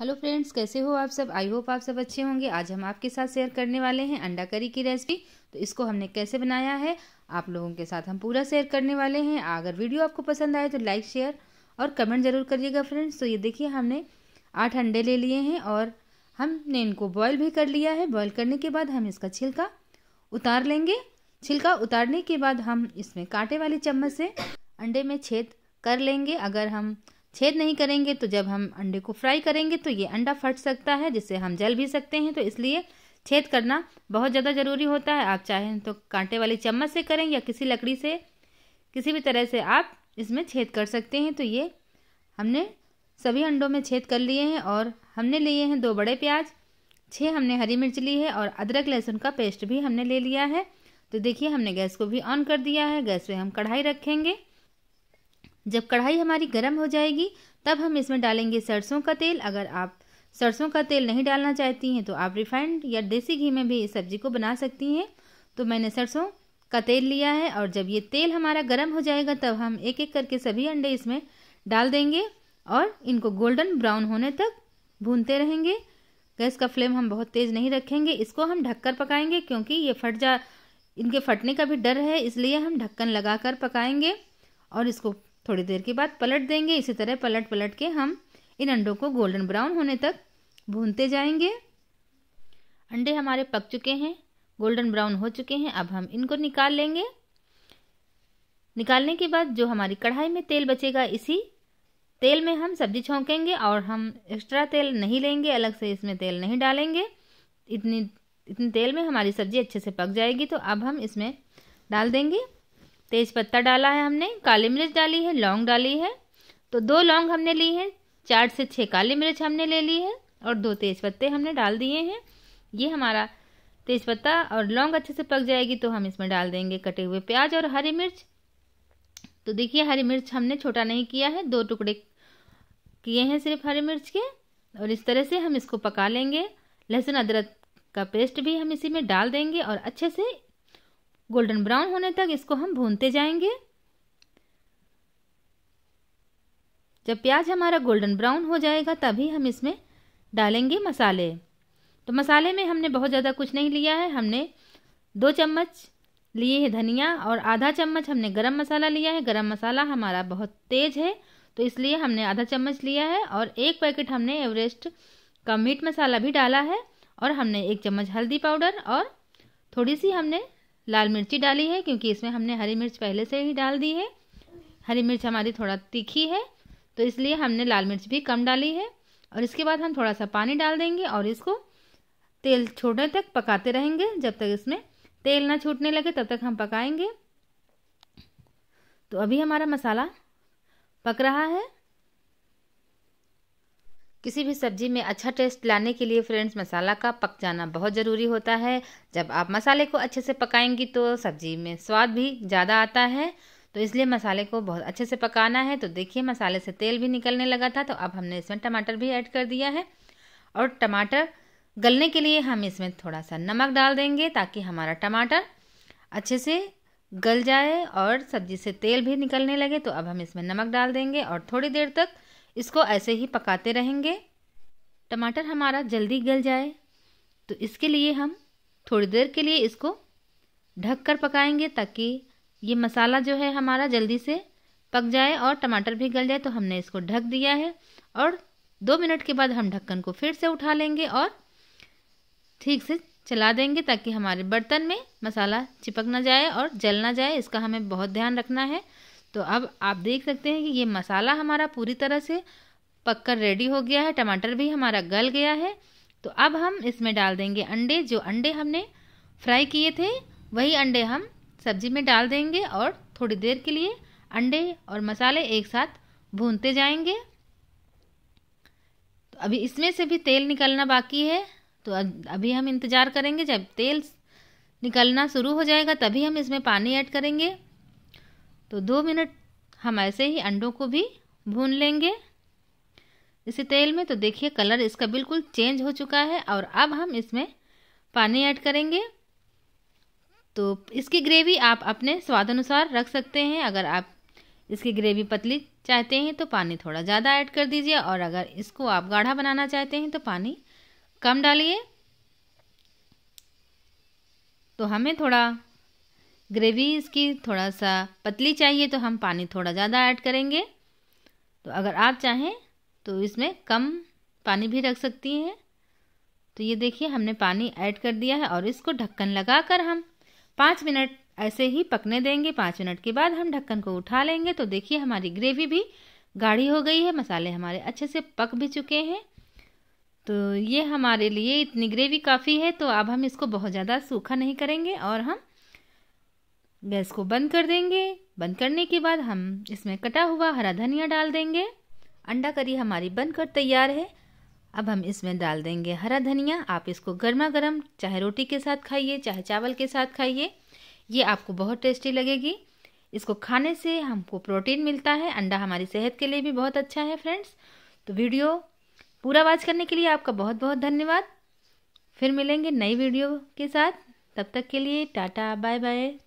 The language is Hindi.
हेलो फ्रेंड्स कैसे हो आप सब आई होप आप सब अच्छे होंगे आज हम आपके साथ शेयर करने वाले हैं अंडा करी की रेसिपी तो इसको हमने कैसे बनाया है आप लोगों के साथ हम पूरा शेयर करने वाले हैं अगर वीडियो आपको पसंद आए तो लाइक शेयर और कमेंट ज़रूर करिएगा फ्रेंड्स तो ये देखिए हमने आठ अंडे ले लिए हैं और हमने इनको बॉयल भी कर लिया है बॉयल करने के बाद हम इसका छिलका उतार लेंगे छिलका उतारने के बाद हम इसमें कांटे वाली चम्मच से अंडे में छेद कर लेंगे अगर हम छेद नहीं करेंगे तो जब हम अंडे को फ्राई करेंगे तो ये अंडा फट सकता है जिससे हम जल भी सकते हैं तो इसलिए छेद करना बहुत ज़्यादा ज़रूरी होता है आप चाहें तो कांटे वाली चम्मच से करें या किसी लकड़ी से किसी भी तरह से आप इसमें छेद कर सकते हैं तो ये हमने सभी अंडों में छेद कर लिए हैं और हमने लिए हैं दो बड़े प्याज छः हमने हरी मिर्च ली है और अदरक लहसुन का पेस्ट भी हमने ले लिया है तो देखिए हमने गैस को भी ऑन कर दिया है गैस पे हम कढ़ाई रखेंगे जब कढ़ाई हमारी गर्म हो जाएगी तब हम इसमें डालेंगे सरसों का तेल अगर आप सरसों का तेल नहीं डालना चाहती हैं तो आप रिफाइंड या देसी घी में भी इस सब्ज़ी को बना सकती हैं तो मैंने सरसों का तेल लिया है और जब ये तेल हमारा गर्म हो जाएगा तब हम एक एक करके सभी अंडे इसमें डाल देंगे और इनको गोल्डन ब्राउन होने तक भूनते रहेंगे गैस का फ्लेम हम बहुत तेज़ नहीं रखेंगे इसको हम ढककर पकाएंगे क्योंकि ये फट जा इनके फटने का भी डर है इसलिए हम ढक्कन लगाकर पकाएंगे और इसको थोड़ी देर के बाद पलट देंगे इसी तरह पलट पलट के हम इन अंडों को गोल्डन ब्राउन होने तक भूनते जाएंगे अंडे हमारे पक चुके हैं गोल्डन ब्राउन हो चुके हैं अब हम इनको निकाल लेंगे निकालने के बाद जो हमारी कढ़ाई में तेल बचेगा इसी तेल में हम सब्जी छोंकेंगे और हम एक्स्ट्रा तेल नहीं लेंगे अलग से इसमें तेल नहीं डालेंगे इतनी इतने तेल में हमारी सब्ज़ी अच्छे से पक जाएगी तो अब हम इसमें डाल देंगे तेज पत्ता डाला है हमने काली मिर्च डाली है लौंग डाली है तो दो लौंग हमने ली है चार से छः काली मिर्च हमने ले ली है और दो तेज पत्ते हमने डाल दिए हैं ये हमारा तेज पत्ता और लौंग अच्छे से पक जाएगी तो हम इसमें डाल देंगे कटे हुए प्याज और हरी मिर्च तो देखिए हरी मिर्च हमने छोटा नहीं किया है दो टुकड़े किए हैं सिर्फ हरी मिर्च के और इस तरह से हम इसको पका लेंगे लहसुन अदरक का पेस्ट भी हम इसी में डाल देंगे और अच्छे से गोल्डन ब्राउन होने तक इसको हम भूनते जाएंगे जब प्याज हमारा गोल्डन ब्राउन हो जाएगा तभी हम इसमें डालेंगे मसाले तो मसाले में हमने बहुत ज़्यादा कुछ नहीं लिया है हमने दो चम्मच लिए हैं धनिया और आधा चम्मच हमने गरम मसाला लिया है गरम मसाला हमारा बहुत तेज़ है तो इसलिए हमने आधा चम्मच लिया है और एक पैकेट हमने एवरेस्ट का मीट मसाला भी डाला है और हमने एक चम्मच हल्दी पाउडर और थोड़ी सी हमने लाल मिर्ची डाली है क्योंकि इसमें हमने हरी मिर्च पहले से ही डाल दी है हरी मिर्च हमारी थोड़ा तीखी है तो इसलिए हमने लाल मिर्च भी कम डाली है और इसके बाद हम थोड़ा सा पानी डाल देंगे और इसको तेल छोड़ने तक पकाते रहेंगे जब तक इसमें तेल ना छूटने लगे तब तक हम पकाएंगे तो अभी हमारा मसाला पक रहा है किसी भी सब्जी में अच्छा टेस्ट लाने के लिए फ्रेंड्स मसाला का पक जाना बहुत ज़रूरी होता है जब आप मसाले को अच्छे से पकाएंगी तो सब्जी में स्वाद भी ज़्यादा आता है तो इसलिए मसाले को बहुत अच्छे से पकाना है तो देखिए मसाले से तेल भी निकलने लगा था तो अब हमने इसमें टमाटर भी ऐड कर दिया है और टमाटर गलने के लिए हम इसमें थोड़ा सा नमक डाल देंगे ताकि हमारा टमाटर अच्छे से गल जाए और सब्जी से तेल भी निकलने लगे तो अब हम इसमें नमक डाल देंगे और थोड़ी देर तक इसको ऐसे ही पकाते रहेंगे टमाटर हमारा जल्दी गल जाए तो इसके लिए हम थोड़ी देर के लिए इसको ढक कर पकाएंगे ताकि ये मसाला जो है हमारा जल्दी से पक जाए और टमाटर भी गल जाए तो हमने इसको ढक दिया है और दो मिनट के बाद हम ढक्कन को फिर से उठा लेंगे और ठीक से चला देंगे ताकि हमारे बर्तन में मसाला चिपक ना जाए और जल ना जाए इसका हमें बहुत ध्यान रखना है तो अब आप देख सकते हैं कि ये मसाला हमारा पूरी तरह से पक कर रेडी हो गया है टमाटर भी हमारा गल गया है तो अब हम इसमें डाल देंगे अंडे जो अंडे हमने फ्राई किए थे वही अंडे हम सब्जी में डाल देंगे और थोड़ी देर के लिए अंडे और मसाले एक साथ भूनते जाएंगे तो अभी इसमें से भी तेल निकलना बाकी है तो अभी हम इंतज़ार करेंगे जब तेल निकलना शुरू हो जाएगा तभी हम इसमें पानी ऐड करेंगे तो दो मिनट हम ऐसे ही अंडों को भी भून लेंगे इसी तेल में तो देखिए कलर इसका बिल्कुल चेंज हो चुका है और अब हम इसमें पानी ऐड करेंगे तो इसकी ग्रेवी आप अपने स्वाद अनुसार रख सकते हैं अगर आप इसकी ग्रेवी पतली चाहते हैं तो पानी थोड़ा ज़्यादा ऐड कर दीजिए और अगर इसको आप गाढ़ा बनाना चाहते हैं तो पानी कम डालिए तो हमें थोड़ा ग्रेवी इसकी थोड़ा सा पतली चाहिए तो हम पानी थोड़ा ज़्यादा ऐड करेंगे तो अगर आप चाहें तो इसमें कम पानी भी रख सकती हैं तो ये देखिए हमने पानी ऐड कर दिया है और इसको ढक्कन लगा कर हम पाँच मिनट ऐसे ही पकने देंगे पाँच मिनट के बाद हम ढक्कन को उठा लेंगे तो देखिए हमारी ग्रेवी भी गाढ़ी हो गई है मसाले हमारे अच्छे से पक भी चुके हैं तो ये हमारे लिए इतनी ग्रेवी काफ़ी है तो अब हम इसको बहुत ज़्यादा सूखा नहीं करेंगे और हम गैस को बंद कर देंगे बंद करने के बाद हम इसमें कटा हुआ हरा धनिया डाल देंगे अंडा करी हमारी बनकर तैयार है अब हम इसमें डाल देंगे हरा धनिया आप इसको गर्मा गर्म चाहे रोटी के साथ खाइए चाहे चावल के साथ खाइए ये आपको बहुत टेस्टी लगेगी इसको खाने से हमको प्रोटीन मिलता है अंडा हमारी सेहत के लिए भी बहुत अच्छा है फ्रेंड्स तो वीडियो पूरा वॉच करने के लिए आपका बहुत बहुत धन्यवाद फिर मिलेंगे नई वीडियो के साथ तब तक के लिए टाटा बाय बाय